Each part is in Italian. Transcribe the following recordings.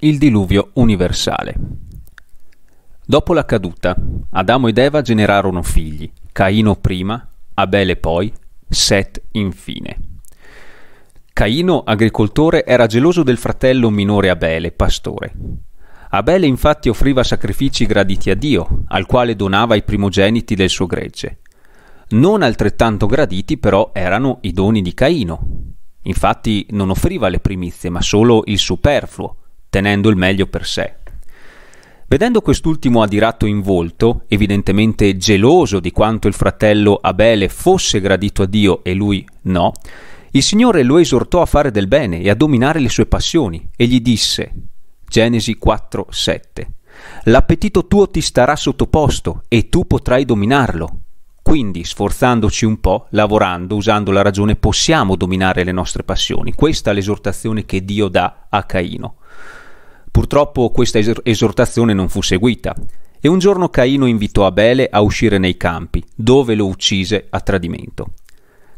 Il diluvio universale. Dopo la caduta, Adamo ed Eva generarono figli, Caino prima, Abele poi, Set infine. Caino, agricoltore, era geloso del fratello minore Abele, pastore. Abele infatti offriva sacrifici graditi a Dio, al quale donava i primogeniti del suo gregge. Non altrettanto graditi però erano i doni di Caino. Infatti non offriva le primizie, ma solo il superfluo tenendo il meglio per sé. Vedendo quest'ultimo adirato in volto, evidentemente geloso di quanto il fratello Abele fosse gradito a Dio e lui no, il Signore lo esortò a fare del bene e a dominare le sue passioni e gli disse, Genesi 4, 7, L'appetito tuo ti starà sottoposto e tu potrai dominarlo. Quindi, sforzandoci un po', lavorando, usando la ragione, possiamo dominare le nostre passioni. Questa è l'esortazione che Dio dà a Caino. Purtroppo questa esortazione non fu seguita e un giorno Caino invitò Abele a uscire nei campi, dove lo uccise a tradimento.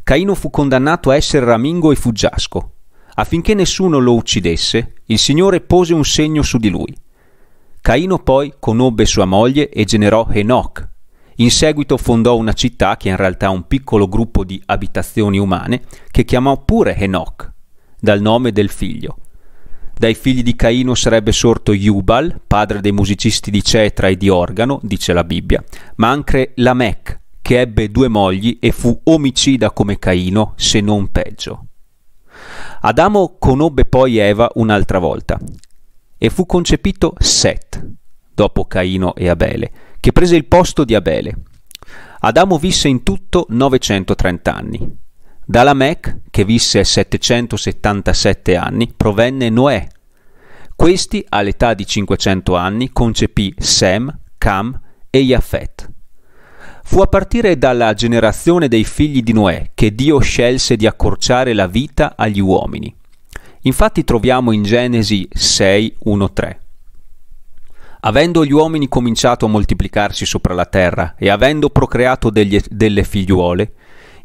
Caino fu condannato a essere ramingo e fuggiasco. Affinché nessuno lo uccidesse, il Signore pose un segno su di lui. Caino poi conobbe sua moglie e generò Enoch. In seguito fondò una città che in realtà è un piccolo gruppo di abitazioni umane che chiamò pure Enoch, dal nome del figlio. Dai figli di Caino sarebbe sorto Jubal, padre dei musicisti di cetra e di organo, dice la Bibbia, ma anche Lamech, che ebbe due mogli e fu omicida come Caino, se non peggio. Adamo conobbe poi Eva un'altra volta e fu concepito Set, dopo Caino e Abele, che prese il posto di Abele. Adamo visse in tutto 930 anni. Dall'Amec, che visse 777 anni, provenne Noè. Questi, all'età di 500 anni, concepì Sem, Cam e Jafet. Fu a partire dalla generazione dei figli di Noè che Dio scelse di accorciare la vita agli uomini. Infatti troviamo in Genesi 6, 1, 3. Avendo gli uomini cominciato a moltiplicarsi sopra la terra e avendo procreato degli, delle figliuole,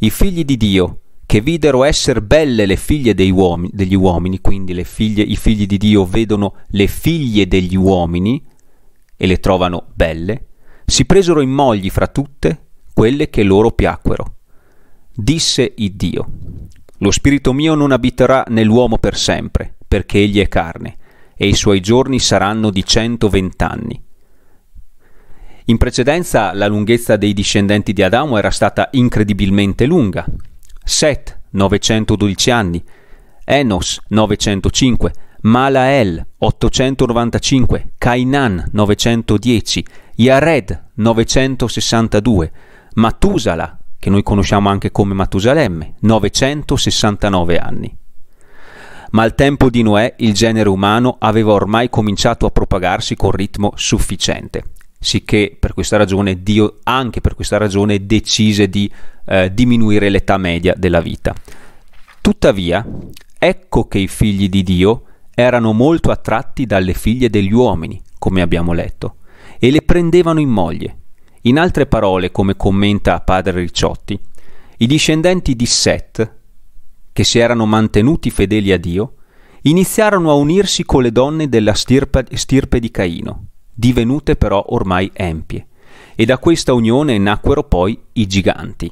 i figli di Dio, che videro essere belle le figlie uomini, degli uomini, quindi figlie, i figli di Dio vedono le figlie degli uomini e le trovano belle, si presero in mogli fra tutte quelle che loro piacquero. Disse il Dio, lo spirito mio non abiterà nell'uomo per sempre, perché egli è carne, e i suoi giorni saranno di 120 anni. In precedenza la lunghezza dei discendenti di Adamo era stata incredibilmente lunga, Set 912 anni, Enos 905, Malael 895, Cainan 910, Yared 962, Matusala, che noi conosciamo anche come Matusalemme, 969 anni. Ma al tempo di Noè il genere umano aveva ormai cominciato a propagarsi con ritmo sufficiente sicché per questa ragione Dio anche per questa ragione decise di eh, diminuire l'età media della vita. Tuttavia, ecco che i figli di Dio erano molto attratti dalle figlie degli uomini, come abbiamo letto, e le prendevano in moglie. In altre parole, come commenta padre Ricciotti, i discendenti di Set, che si erano mantenuti fedeli a Dio, iniziarono a unirsi con le donne della stirpe, stirpe di Caino divenute però ormai empie, e da questa unione nacquero poi i giganti.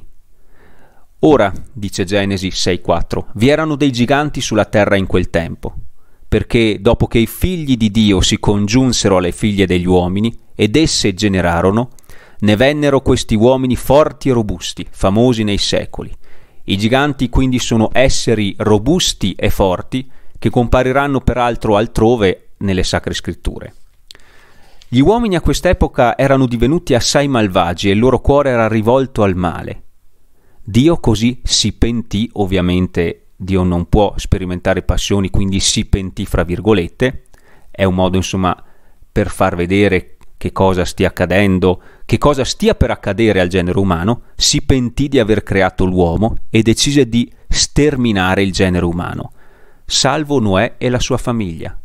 Ora, dice Genesi 6.4, vi erano dei giganti sulla terra in quel tempo, perché dopo che i figli di Dio si congiunsero alle figlie degli uomini ed esse generarono, ne vennero questi uomini forti e robusti, famosi nei secoli. I giganti quindi sono esseri robusti e forti che compariranno peraltro altrove nelle sacre scritture. Gli uomini a quest'epoca erano divenuti assai malvagi e il loro cuore era rivolto al male. Dio così si pentì, ovviamente Dio non può sperimentare passioni, quindi si pentì fra virgolette, è un modo insomma per far vedere che cosa stia accadendo, che cosa stia per accadere al genere umano, si pentì di aver creato l'uomo e decise di sterminare il genere umano, salvo Noè e la sua famiglia.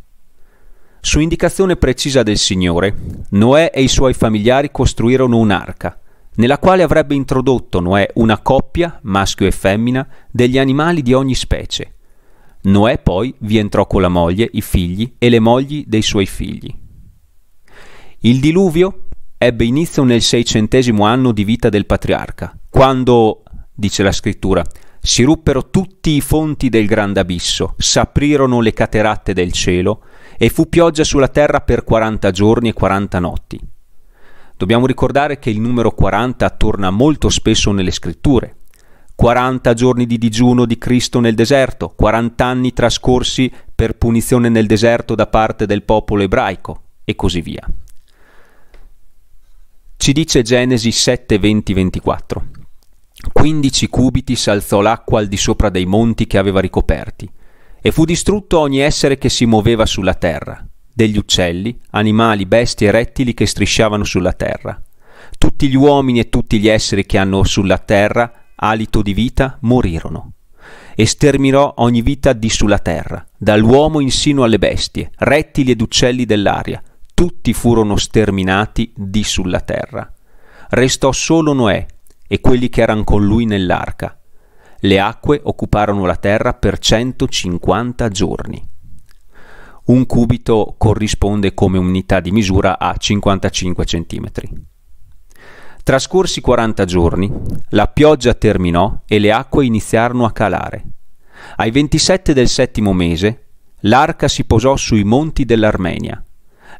Su indicazione precisa del Signore, Noè e i suoi familiari costruirono un'arca, nella quale avrebbe introdotto Noè una coppia, maschio e femmina, degli animali di ogni specie. Noè poi vi entrò con la moglie, i figli e le mogli dei suoi figli. Il diluvio ebbe inizio nel seicentesimo anno di vita del patriarca, quando, dice la scrittura, si ruppero tutti i fonti del grande abisso, s'aprirono le cateratte del cielo, e fu pioggia sulla terra per 40 giorni e 40 notti. Dobbiamo ricordare che il numero 40 torna molto spesso nelle scritture. 40 giorni di digiuno di Cristo nel deserto, 40 anni trascorsi per punizione nel deserto da parte del popolo ebraico e così via. Ci dice Genesi 7, 20, 24. 15 cubiti s'alzò l'acqua al di sopra dei monti che aveva ricoperti e fu distrutto ogni essere che si muoveva sulla terra, degli uccelli, animali, bestie e rettili che strisciavano sulla terra. Tutti gli uomini e tutti gli esseri che hanno sulla terra alito di vita morirono. E sterminò ogni vita di sulla terra, dall'uomo insino alle bestie, rettili ed uccelli dell'aria, tutti furono sterminati di sulla terra. Restò solo Noè e quelli che erano con lui nell'arca, le acque occuparono la terra per 150 giorni. Un cubito corrisponde come unità di misura a 55 cm. Trascorsi 40 giorni, la pioggia terminò e le acque iniziarono a calare. Ai 27 del settimo mese, l'arca si posò sui monti dell'Armenia.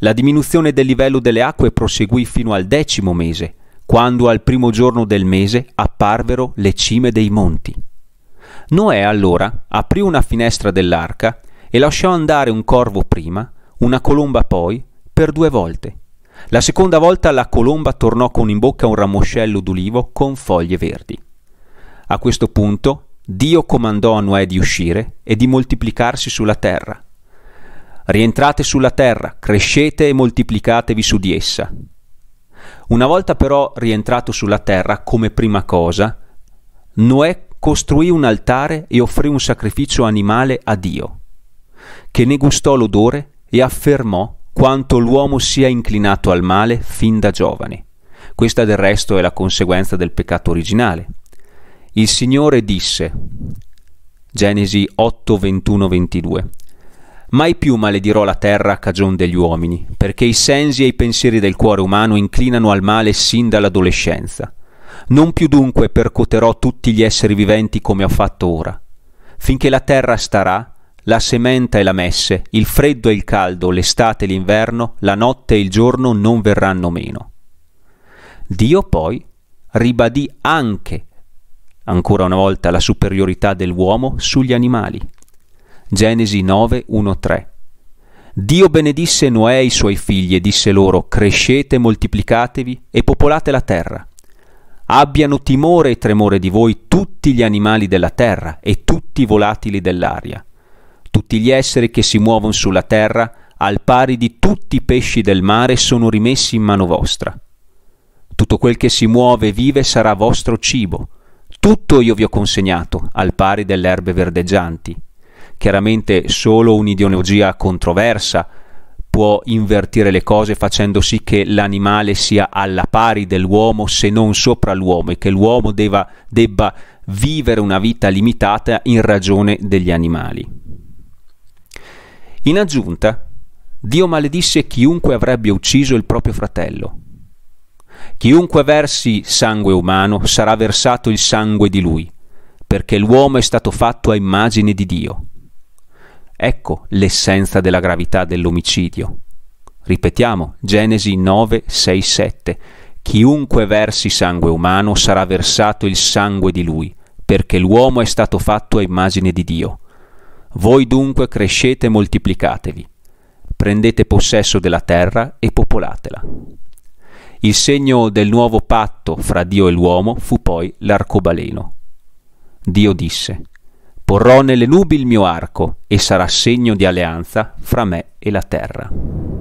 La diminuzione del livello delle acque proseguì fino al decimo mese, quando al primo giorno del mese apparvero le cime dei monti. Noè allora aprì una finestra dell'arca e lasciò andare un corvo prima, una colomba poi, per due volte. La seconda volta la colomba tornò con in bocca un ramoscello d'ulivo con foglie verdi. A questo punto Dio comandò a Noè di uscire e di moltiplicarsi sulla terra. Rientrate sulla terra, crescete e moltiplicatevi su di essa. Una volta però rientrato sulla terra, come prima cosa, Noè costruì un altare e offrì un sacrificio animale a Dio, che ne gustò l'odore e affermò quanto l'uomo sia inclinato al male fin da giovane. Questa del resto è la conseguenza del peccato originale. Il Signore disse, Genesi 8, 21, 22, Mai più maledirò la terra a cagion degli uomini, perché i sensi e i pensieri del cuore umano inclinano al male sin dall'adolescenza. Non più dunque percuoterò tutti gli esseri viventi come ho fatto ora. Finché la terra starà, la sementa e la messe, il freddo e il caldo, l'estate e l'inverno, la notte e il giorno non verranno meno. Dio poi ribadì anche, ancora una volta, la superiorità dell'uomo sugli animali. Genesi 9, 1, 3. Dio benedisse Noè e i suoi figli e disse loro, crescete, moltiplicatevi e popolate la terra. Abbiano timore e tremore di voi tutti gli animali della terra e tutti i volatili dell'aria, tutti gli esseri che si muovono sulla terra, al pari di tutti i pesci del mare, sono rimessi in mano vostra. Tutto quel che si muove e vive sarà vostro cibo. Tutto io vi ho consegnato, al pari delle erbe verdeggianti. Chiaramente solo un'ideologia controversa, può invertire le cose facendo sì che l'animale sia alla pari dell'uomo se non sopra l'uomo e che l'uomo debba, debba vivere una vita limitata in ragione degli animali. In aggiunta, Dio maledisse chiunque avrebbe ucciso il proprio fratello. Chiunque versi sangue umano sarà versato il sangue di lui, perché l'uomo è stato fatto a immagine di Dio Ecco l'essenza della gravità dell'omicidio. Ripetiamo, Genesi 9, 6, 7. Chiunque versi sangue umano sarà versato il sangue di lui, perché l'uomo è stato fatto a immagine di Dio. Voi dunque crescete e moltiplicatevi. Prendete possesso della terra e popolatela. Il segno del nuovo patto fra Dio e l'uomo fu poi l'arcobaleno. Dio disse, Porrò nelle nubi il mio arco e sarà segno di alleanza fra me e la terra.